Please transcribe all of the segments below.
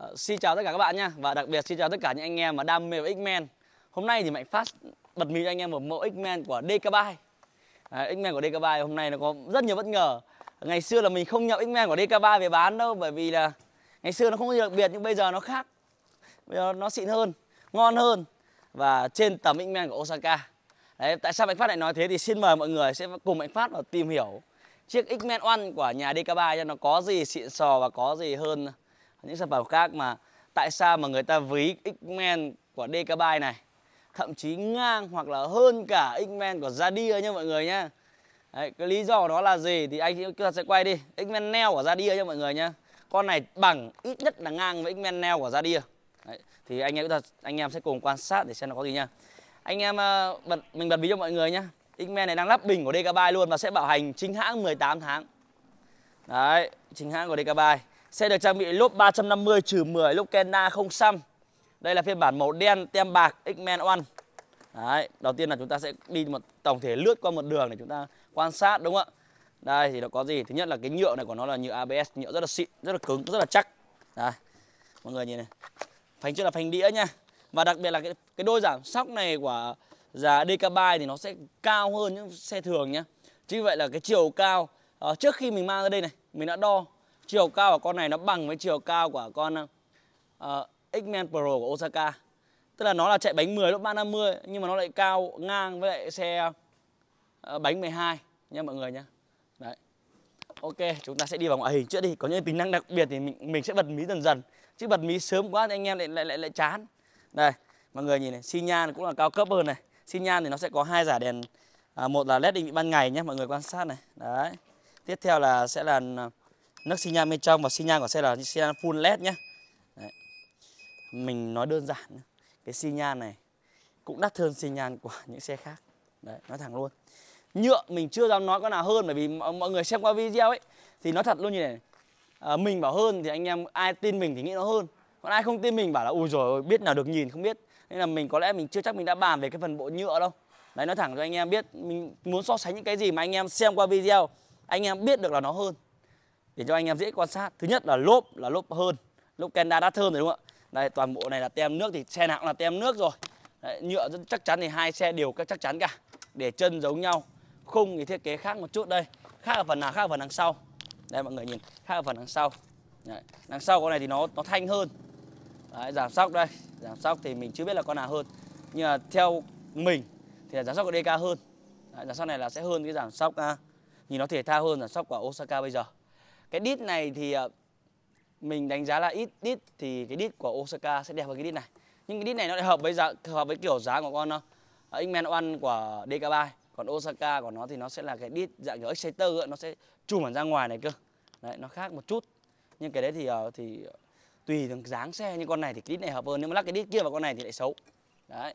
Ờ, xin chào tất cả các bạn nha và đặc biệt xin chào tất cả những anh em mà đam mê với X-Men. Hôm nay thì Mạnh phát bật mí cho anh em một mẫu X-Men của Decabyte. À, X-Men của Decabyte hôm nay nó có rất nhiều bất ngờ. Ngày xưa là mình không nhập X-Men của Decabyte về bán đâu bởi vì là ngày xưa nó không có đặc biệt nhưng bây giờ nó khác. Bây giờ nó xịn hơn, ngon hơn và trên tầm X-Men của Osaka. Đấy, tại sao Mạnh Phát lại nói thế thì xin mời mọi người sẽ cùng Mạnh Phát vào tìm hiểu chiếc X-Men One của nhà Decabyte cho nó có gì xịn sò và có gì hơn những sản phẩm khác mà tại sao mà người ta ví X-Men của Decabike này thậm chí ngang hoặc là hơn cả X-Men của Zadia nha mọi người nhá. Đấy, cái lý do đó là gì thì anh chúng ta sẽ quay đi. X-Men Neo của Zadia nha mọi người nhá. Con này bằng ít nhất là ngang với X-Men Neo của Zadia. Đấy, thì anh em chúng ta anh em sẽ cùng quan sát để xem nó có gì nha. Anh em ờ, bật mình bật ví cho mọi người nhá. X-Men này đang lắp bình của Decabike luôn và sẽ bảo hành chính hãng 18 tháng. Đấy, chính hãng của Decabike. Xe được trang bị lốp 350 trừ 10 lốp Kenna không xăm. Đây là phiên bản màu đen tem bạc X-Men One. Đấy, đầu tiên là chúng ta sẽ đi một tổng thể lướt qua một đường để chúng ta quan sát đúng không ạ? Đây thì nó có gì? Thứ nhất là cái nhựa này của nó là nhựa ABS, nhựa rất là xịn, rất là cứng, rất là chắc. Đây. Mọi người nhìn này. Phanh trước là phanh đĩa nha. Và đặc biệt là cái cái đôi giảm sóc này của giá Decabike thì nó sẽ cao hơn những xe thường nhá. Chính vậy là cái chiều cao à, trước khi mình mang ra đây này, mình đã đo chiều cao của con này nó bằng với chiều cao của con uh, X-Men Pro của Osaka tức là nó là chạy bánh 10 lúc 350 nhưng mà nó lại cao ngang với lại xe uh, bánh 12 nha mọi người nhá đấy ok chúng ta sẽ đi vào ngoại hình trước đi có những tính năng đặc biệt thì mình mình sẽ bật mí dần dần chứ bật mí sớm quá thì anh em lại lại lại, lại chán đây mọi người nhìn này xi nhan cũng là cao cấp hơn này xi nhan thì nó sẽ có hai giải đèn à, một là led định vị ban ngày nhé mọi người quan sát này đấy tiếp theo là sẽ là nước xi nhan bên trong và xi nhan của xe là xi nhan full led nhé Đấy. mình nói đơn giản cái xi nhan này cũng đắt hơn xi nhan của những xe khác Đấy, nói thẳng luôn nhựa mình chưa dám nói có nào hơn bởi vì mọi người xem qua video ấy thì nói thật luôn như này à, mình bảo hơn thì anh em ai tin mình thì nghĩ nó hơn còn ai không tin mình bảo là ui rồi biết nào được nhìn không biết nên là mình có lẽ mình chưa chắc mình đã bàn về cái phần bộ nhựa đâu đấy nói thẳng cho anh em biết mình muốn so sánh những cái gì mà anh em xem qua video anh em biết được là nó hơn để cho anh em dễ quan sát thứ nhất là lốp là lốp hơn lốp Kenda đắt hơn rồi đúng không ạ đây toàn bộ này là tem nước thì xe nào cũng là tem nước rồi Đấy, nhựa rất chắc chắn thì hai xe đều các chắc chắn cả để chân giống nhau khung thì thiết kế khác một chút đây khác ở phần nào khác ở phần đằng sau đây mọi người nhìn khác ở phần đằng sau Đấy. đằng sau con này thì nó nó thanh hơn Đấy, giảm sóc đây giảm sóc thì mình chưa biết là con nào hơn nhưng mà theo mình thì là giảm sóc của DK hơn Đấy, giảm sóc này là sẽ hơn cái giảm sóc à, nhìn nó thể thao hơn giảm sóc của Osaka bây giờ cái đít này thì ờ, mình đánh giá là ít đít thì cái đít của Osaka sẽ đẹp hơn cái đít này nhưng cái đít này nó lại hợp với giá hợp với kiểu giá của con uh, ờ, Xman One của DK3 còn Osaka của nó thì nó sẽ là cái đít dạng kiểu Exciter ấy, nó sẽ chùm hẳn ra ngoài này cơ đấy nó khác một chút nhưng cái đấy thì ờ, thì tùy từng dáng xe nhưng con này thì cái đít này hợp hơn nếu mà lắc cái đít kia vào con này thì lại xấu đấy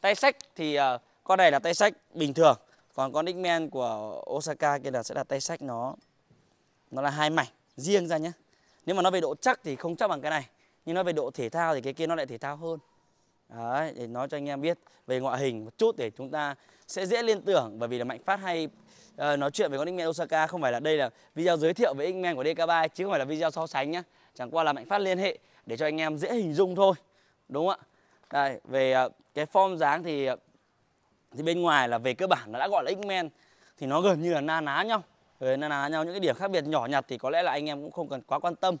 tay sách thì con này là tay sách bình thường còn con Xman của Osaka kia là sẽ là tay sách nó nó là hai mảnh riêng ra nhé nếu mà nó về độ chắc thì không chắc bằng cái này nhưng nó về độ thể thao thì cái kia nó lại thể thao hơn Đấy, để nói cho anh em biết về ngoại hình một chút để chúng ta sẽ dễ liên tưởng bởi vì là Mạnh Phát hay uh, nói chuyện về con x Osaka không phải là đây là video giới thiệu về x của DK3 chứ không phải là video so sánh nhá. Chẳng qua là Mạnh Phát liên hệ để cho anh em dễ hình dung thôi. Đúng không ạ? Đây, về uh, cái form dáng thì ờ, thì bên ngoài là về cơ bản nó đã gọi là x thì nó gần như là na ná nhau thế ờ, nên là nhau những cái điểm khác biệt nhỏ nhặt thì có lẽ là anh em cũng không cần quá quan tâm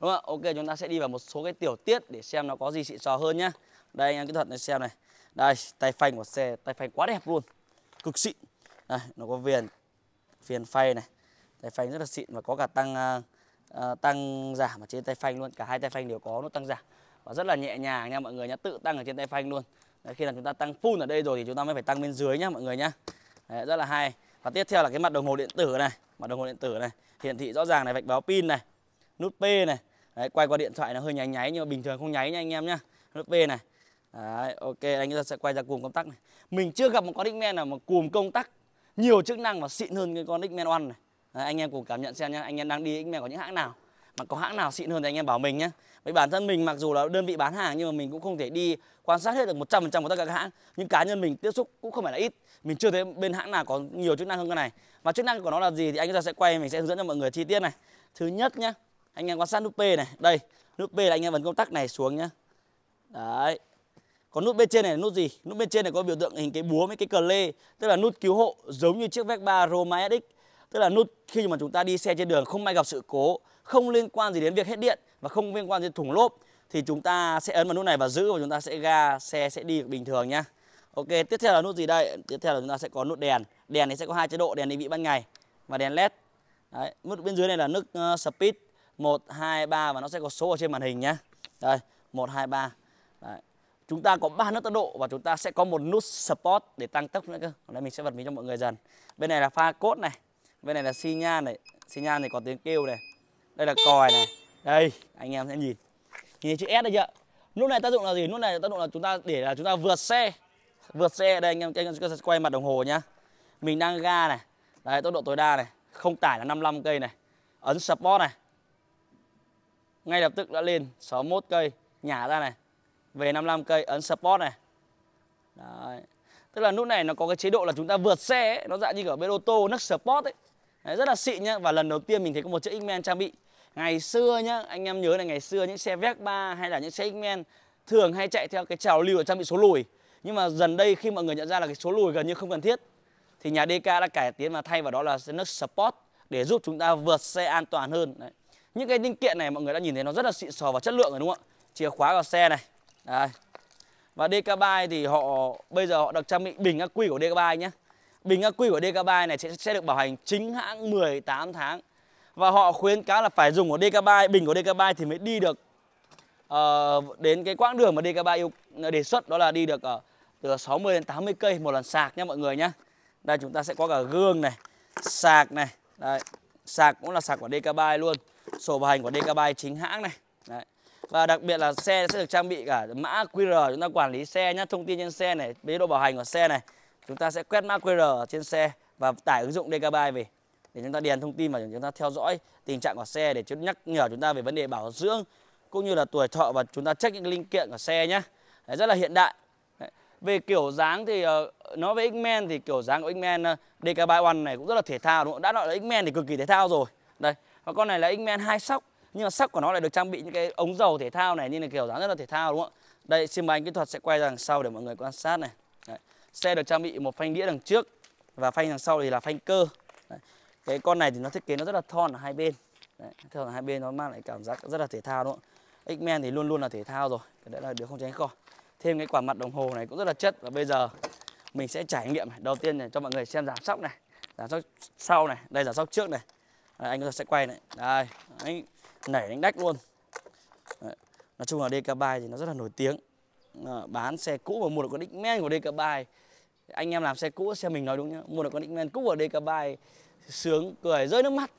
đúng không ạ ok chúng ta sẽ đi vào một số cái tiểu tiết để xem nó có gì xịn sò hơn nhá đây anh em kỹ thuật này xem này đây tay phanh của xe tay phanh quá đẹp luôn cực xịn đây nó có viền viền phay này tay phanh rất là xịn và có cả tăng uh, tăng giảm ở trên tay phanh luôn cả hai tay phanh đều có nút tăng giảm và rất là nhẹ nhàng nha mọi người nhá tự tăng ở trên tay phanh luôn Đấy, khi là chúng ta tăng full ở đây rồi thì chúng ta mới phải tăng bên dưới nhá mọi người nhá Đấy, rất là hay và tiếp theo là cái mặt đồng hồ điện tử này mặt đồng hồ điện tử này hiển thị rõ ràng này vạch báo pin này nút p này Đấy, quay qua điện thoại nó hơi nháy nháy nhưng mà bình thường không nháy nha anh em nhá nút p này Đấy, ok anh ta sẽ quay ra cùm công tắc này mình chưa gặp một con X-Men nào mà cùm công tắc nhiều chức năng và xịn hơn cái con X-Men One này Đấy, anh em cùng cảm nhận xem nhá anh em đang đi X-Men có những hãng nào mà có hãng nào xịn hơn thì anh em bảo mình nhé vì bản thân mình mặc dù là đơn vị bán hàng nhưng mà mình cũng không thể đi quan sát hết được 100% của tất cả các hãng nhưng cá nhân mình tiếp xúc cũng không phải là ít mình chưa thấy bên hãng nào có nhiều chức năng hơn cái này và chức năng của nó là gì thì anh ra sẽ quay mình sẽ hướng dẫn cho mọi người chi tiết này thứ nhất nhá anh em quan sát nút P này đây nút P là anh em bấm công tắc này xuống nhá đấy còn nút bên trên này là nút gì nút bên trên này có biểu tượng hình cái búa với cái cờ lê tức là nút cứu hộ giống như chiếc Vespa Roma SX tức là nút khi mà chúng ta đi xe trên đường không may gặp sự cố không liên quan gì đến việc hết điện và không liên quan đến thủng lốp thì chúng ta sẽ ấn vào nút này và giữ và chúng ta sẽ ga xe sẽ đi bình thường nhá. Ok, tiếp theo là nút gì đây? Tiếp theo là chúng ta sẽ có nút đèn. Đèn này sẽ có hai chế độ, đèn định vị ban ngày và đèn led. Đấy, nút bên dưới này là nút uh, speed 1 2 3 và nó sẽ có số ở trên màn hình nhá. Đây, 1 2 3. Đấy. Chúng ta có ba nút tốc độ và chúng ta sẽ có một nút sport để tăng tốc nữa cơ. Còn đây mình sẽ bật mí cho mọi người dần. Bên này là pha cốt này, bên này là xi nhan này, xi nhan này có tiếng kêu này đây là còi này đây anh em sẽ nhìn nhìn chữ S đây chưa lúc này tác dụng là gì lúc này tác dụng là chúng ta để là chúng ta vượt xe vượt xe đây anh em anh em sẽ quay mặt đồng hồ nhá mình đang ga này đấy tốc độ tối đa này không tải là 55 cây này ấn sport này ngay lập tức đã lên 61 cây nhả ra này về 55 cây ấn sport này đấy. tức là nút này nó có cái chế độ là chúng ta vượt xe ấy. nó dạng như ở bên ô tô nấc sport ấy đấy, rất là xịn nhá và lần đầu tiên mình thấy có một chiếc x trang bị ngày xưa nhá anh em nhớ là ngày xưa những xe Vespa hay là những xe X-Men thường hay chạy theo cái trào lưu ở trang bị số lùi nhưng mà dần đây khi mọi người nhận ra là cái số lùi gần như không cần thiết thì nhà DK đã cải tiến và thay vào đó là xe nước Sport để giúp chúng ta vượt xe an toàn hơn Đấy. những cái linh kiện này mọi người đã nhìn thấy nó rất là xịn sò và chất lượng rồi đúng không ạ chìa khóa vào xe này Đấy. và DK Bike thì họ bây giờ họ được trang bị bình ắc quy của DK Bike nhé bình ắc quy của DK Bike này sẽ, sẽ được bảo hành chính hãng 18 tháng và họ khuyến cáo là phải dùng của Decathlon bình của Decathlon thì mới đi được uh, đến cái quãng đường mà Decathlon yêu ờ, đề xuất đó là đi được ở ờ, uh, từ 60 đến 80 cây một lần sạc nhé mọi người nhé đây chúng ta sẽ có cả gương này sạc này Đấy, sạc cũng là sạc của Decathlon luôn sổ bảo hành của Decathlon chính hãng này Đấy. và đặc biệt là xe sẽ được trang bị cả mã QR chúng ta quản lý xe nhé thông tin trên xe này chế độ bảo hành của xe này chúng ta sẽ quét mã QR trên xe và tải ứng dụng Decathlon về để chúng ta điền thông tin và chúng ta theo dõi tình trạng của xe để chúng nhắc nhở chúng ta về vấn đề bảo dưỡng cũng như là tuổi thọ và chúng ta check những linh kiện của xe nhé Đấy, rất là hiện đại về kiểu dáng thì uh, nói với X-Men thì kiểu dáng của X-Men uh, ờ, DK31 này cũng rất là thể thao đúng không? đã nói là X-Men thì cực kỳ thể thao rồi đây và con này là X-Men hai sóc nhưng mà sóc của nó lại được trang bị những cái ống dầu thể thao này nên là kiểu dáng rất là thể thao đúng không đây xin mời anh kỹ thuật sẽ quay ra đằng sau để mọi người quan sát này Đấy. xe được trang bị một phanh đĩa đằng trước và phanh đằng sau thì là phanh cơ Đấy cái con này thì nó thiết kế nó rất là thon ở hai bên đấy, thon ở hai bên nó mang lại cảm giác rất là thể thao đúng không X-Men thì luôn luôn là thể thao rồi cái đấy là điều không tránh khỏi thêm cái quả mặt đồng hồ này cũng rất là chất và bây giờ mình sẽ trải nghiệm này. đầu tiên này cho mọi người xem giảm sóc này giảm sóc sau này đây giảm sóc trước này đây, anh sẽ quay này đây anh nảy đánh đách luôn đấy. nói chung là DK3 thì nó rất là nổi tiếng ờ, bán xe cũ và mua được con X-Men của DK3 anh em làm xe cũ xe mình nói đúng nhá mua được con X-Men cũ ở DK3 sướng cười rơi nước mắt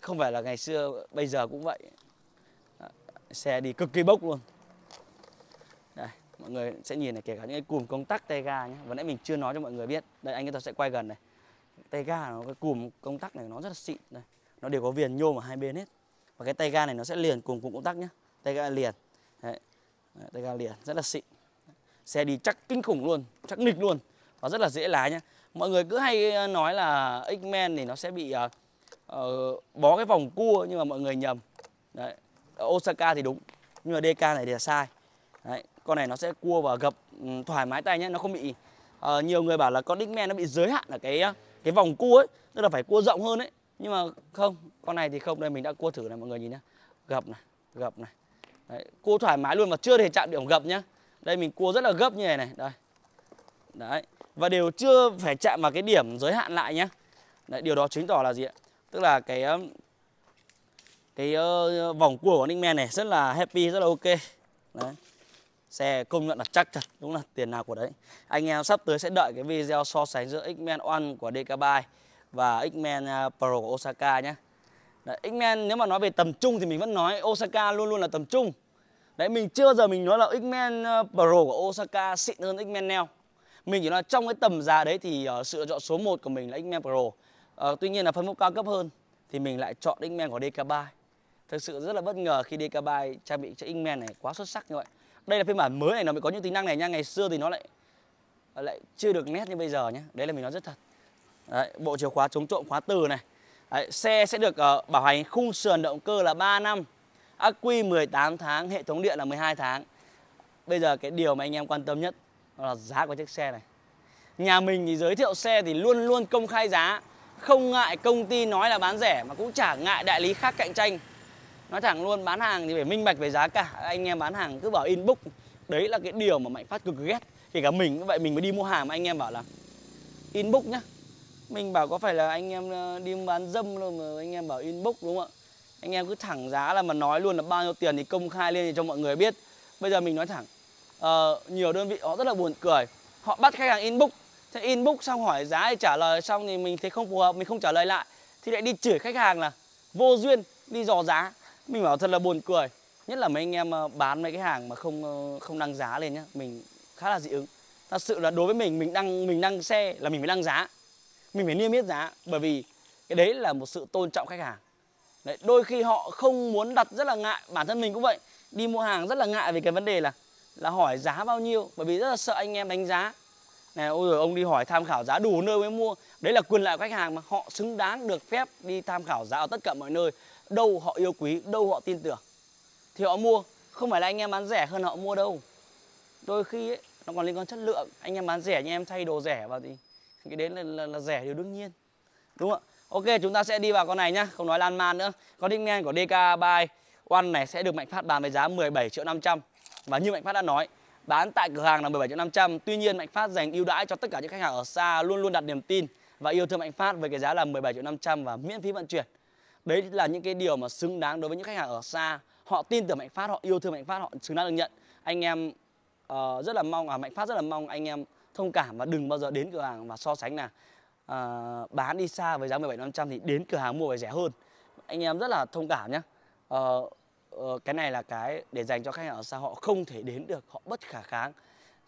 không phải là ngày xưa bây giờ cũng vậy xe đi cực kỳ bốc luôn đây mọi người sẽ nhìn này kể cả những cái cùm công tắc tay ga nhé vừa nãy mình chưa nói cho mọi người biết đây anh tôi sẽ quay gần này tay ga nó cái cùm công tắc này nó rất là xịn đây nó đều có viền nhôm ở hai bên hết và cái tay ga này nó sẽ liền cùng cụm công tắc nhé tay ga liền Đấy. tay ga liền rất là xịn xe đi chắc kinh khủng luôn chắc nghịch luôn và rất là dễ lái nhé mọi người cứ hay ờ, nói là X-Men thì nó sẽ bị uh, bó cái vòng cua nhưng mà mọi người nhầm đấy. Osaka thì đúng nhưng mà DK này thì là sai đấy. con này nó sẽ cua và gập ừ, thoải mái tay nhé nó không bị uh, nhiều người bảo là con X-Men nó bị giới hạn ở cái cái vòng cua ấy tức là phải cua rộng hơn đấy, nhưng mà không con này thì không đây mình đã cua thử này mọi người nhìn nhá gập này gập này đấy. cua thoải mái luôn mà chưa thể chạm điểm gập nhá đây mình cua rất là gấp như này này đây đấy và đều chưa phải chạm vào cái điểm giới hạn lại nhé Đấy, điều đó chứng tỏ là gì ạ tức là cái cái uh, vòng cua của Ninh Men này rất là happy rất là ok đấy. xe công nhận là chắc thật đúng là tiền nào của đấy anh em sắp tới sẽ đợi cái video so sánh giữa X-Men One của DK3 và X-Men à, Pro của Osaka nhé X-Men nếu mà nói về tầm trung thì mình vẫn nói Osaka luôn luôn là tầm trung đấy mình chưa giờ mình nói là X-Men à, Pro của Osaka xịn hơn X-Men Neo mình chỉ nói trong cái tầm giá đấy thì uh, sự lựa chọn số 1 của mình là X-Men Pro uh, tuy nhiên là phân khúc cao cấp hơn thì mình lại chọn X-Men của DK3 thực sự rất là bất ngờ khi DK3 trang bị cho X-Men này quá xuất sắc như vậy đây là phiên bản mới này nó mới có những tính năng này nha ngày xưa thì nó lại ờ, lại chưa được nét như bây giờ nhé đấy là mình nói rất thật đấy, bộ chìa khóa chống trộm khóa từ này đấy, xe sẽ được uh, bảo hành khung sườn động cơ là 3 năm ắc quy 18 tháng hệ thống điện là 12 tháng bây giờ cái điều mà anh em quan tâm nhất là giá của chiếc xe này nhà mình thì giới thiệu xe thì luôn luôn công khai giá không ngại công ty nói là bán rẻ mà cũng chả ngại đại lý khác cạnh tranh nói thẳng luôn bán hàng thì phải minh bạch về giá cả anh em bán hàng cứ bảo inbox đấy là cái điều mà mạnh phát cực ghét kể cả mình vậy mình mới đi mua hàng mà anh em bảo là inbox nhá mình bảo có phải là anh em ờ, đi bán dâm rồi mà anh em bảo inbox đúng không ạ anh em cứ thẳng giá là mà nói luôn là bao nhiêu tiền thì công khai lên cho mọi người biết bây giờ mình nói thẳng uh, nhiều đơn vị họ rất là buồn cười họ bắt khách hàng inbox thế inbox xong hỏi giá thì trả lời xong thì mình thấy không phù hợp mình không trả lời lại thì lại đi chửi khách hàng là vô duyên đi dò giá mình bảo thật là buồn cười nhất là mấy anh em ờ, bán mấy cái hàng mà không ờ, không đăng giá lên nhá mình khá là dị ứng thật sự là đối với mình mình đăng mình đăng xe là mình phải đăng giá mình phải niêm yết giá bởi vì cái đấy là một sự tôn trọng khách hàng đấy, đôi khi họ không muốn đặt rất là ngại bản thân mình cũng vậy đi mua hàng rất là ngại về cái vấn đề là là hỏi giá bao nhiêu bởi vì rất là sợ anh em đánh giá này ôi rồi ông đi hỏi tham khảo giá đủ nơi mới mua đấy là quyền lợi của khách hàng mà họ xứng đáng được phép đi tham khảo giá ở tất cả mọi nơi đâu họ yêu quý đâu họ tin tưởng thì họ mua không phải là anh em bán rẻ hơn họ mua đâu đôi khi ấy, nó còn liên quan chất lượng anh em bán rẻ nhưng em thay đồ rẻ vào thì cái đến là, là, là rẻ điều đương nhiên đúng không ạ ok chúng ta sẽ đi vào con này nhá không nói lan man nữa con thích men của dk by one này sẽ được mạnh phát bán với giá 17 triệu 500 và như Mạnh Phát đã nói, bán tại cửa hàng là 17.500, tuy nhiên Mạnh Phát dành ưu đãi cho tất cả những khách hàng ở xa luôn luôn đặt niềm tin và yêu thương Mạnh Phát với cái giá là 17.500 và miễn phí vận chuyển. Đấy là những cái điều mà xứng đáng đối với những khách hàng ở xa, họ tin tưởng Mạnh Phát, họ yêu thương Mạnh Phát, họ xứng đáng được nhận. Anh em uh, rất là mong à Mạnh Phát rất là mong anh em thông cảm và đừng bao giờ đến cửa hàng và so sánh là uh, bán đi xa với giá 17.500 thì đến cửa hàng mua phải rẻ hơn. Anh em rất là thông cảm nhé. Uh, ờ, Ờ, cái này là cái để dành cho khách hàng ở xa họ không thể đến được họ bất khả kháng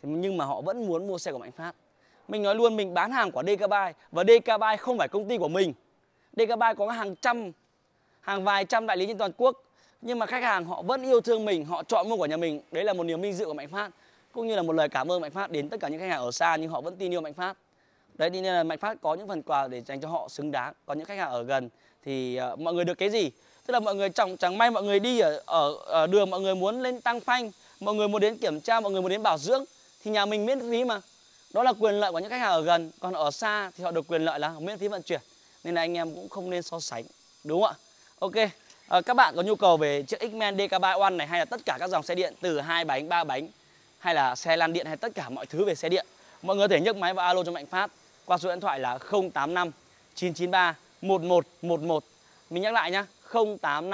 nhưng mà họ vẫn muốn mua xe của Mạnh Phát mình nói luôn mình bán hàng của Decabyte và Decabyte không phải công ty của mình Decabyte có hàng trăm hàng vài trăm đại lý trên toàn quốc nhưng mà khách hàng họ vẫn yêu thương mình họ chọn mua của nhà mình đấy là một niềm vinh dự của Mạnh Phát cũng như là một lời cảm ơn Mạnh Phát đến tất cả những khách hàng ở xa nhưng họ vẫn tin yêu Mạnh Phát đấy nên là Mạnh Phát có những phần quà để dành cho họ xứng đáng còn những khách hàng ở gần thì uh, mọi người được cái gì tức là mọi người chẳng chẳng may mọi người đi ở ở, ở đường mọi người muốn lên tăng phanh mọi người muốn đến kiểm tra mọi người muốn đến bảo dưỡng thì nhà mình miễn phí mà đó là quyền lợi của những khách hàng ở gần còn ở xa thì họ được quyền lợi là miễn phí vận chuyển nên là anh em cũng không nên so sánh đúng không ạ ok à, các bạn có nhu cầu về chiếc xmen DK3 One này hay là tất cả các dòng xe điện từ hai bánh ba bánh hay là xe lăn điện hay tất cả mọi thứ về xe điện mọi người có thể nhấc máy và alo cho Mạnh Phát qua số điện thoại là 085 993 1111 mình nhắc lại nhá 085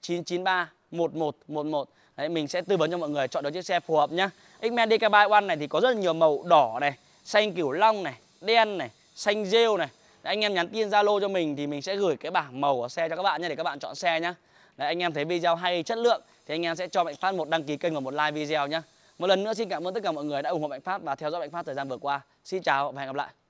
993 1111 Đấy, mình sẽ tư vấn cho mọi người chọn được chiếc xe phù hợp nhá X-Men DK3 One này thì có rất là nhiều màu đỏ này Xanh cửu long này, đen này, xanh rêu này Đấy, Anh em nhắn tin Zalo cho mình thì mình sẽ gửi cái bảng màu của xe cho các bạn nhé Để các bạn chọn xe nhá Đấy, Anh em thấy video hay, chất lượng Thì anh em sẽ cho Mạnh Phát một đăng ký kênh và một like video nhá Một lần nữa xin cảm ơn tất cả mọi người đã ủng hộ Mạnh Phát và theo dõi Mạnh Phát thời gian vừa qua Xin chào và hẹn gặp lại